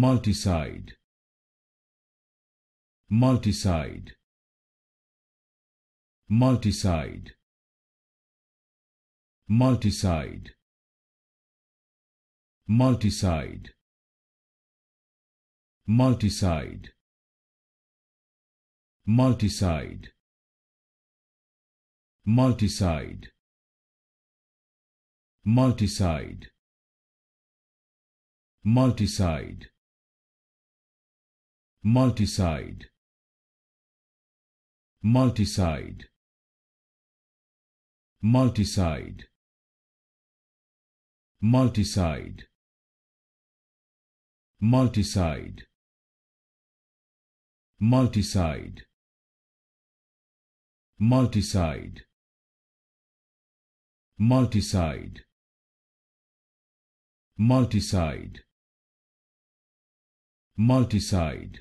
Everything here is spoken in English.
multicide multicide multicide multicide multicide multicide multicide multicide multicide multicide multicide multicide multicide multicide multicide multicide multicide multicide multicide multicide